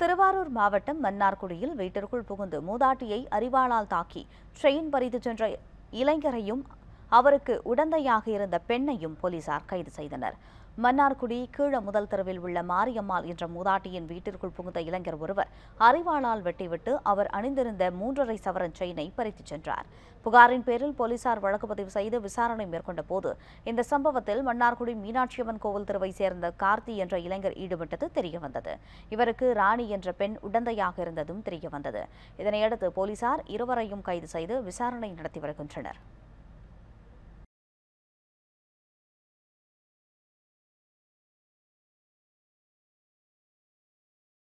திருவாரூர் மாவட்டம் மன்னார்குடியில் வீட்டிற்குள் புகுந்து மூதாட்டியை அறிவாளால் தாக்கி ட்ரெயின் பறித்து சென்ற இளைஞரையும் அவருக்கு உடந்தையாக இருந்த பெண்ணையும் போலீசார் கைது செய்தனர் மன்னார்குடி கீழ முதல் தெருவில் உள்ள மாரியம்மாள் என்ற மூதாட்டியின் வீட்டிற்குள் புகுந்த இளைஞர் ஒருவர் அறிவாளால் வெட்டிவிட்டு அவர் அணிந்திருந்த மூன்றரை சவரன் செயினை பறித்துச் சென்றார் புகாரின் பேரில் போலீசார் வழக்கு பதிவு செய்து விசாரணை மேற்கொண்ட போது இந்த சம்பவத்தில் மன்னார்குடி மீனாட்சியம்மன் கோவில் தெருவை சேர்ந்த கார்த்தி என்ற இளைஞர் ஈடுபட்டது தெரியவந்தது இவருக்கு ராணி என்ற பெண் உடந்தையாக இருந்ததும் தெரியவந்தது இதனையடுத்து போலீசார் இருவரையும் கைது செய்து விசாரணை நடத்தி வருகின்றனர்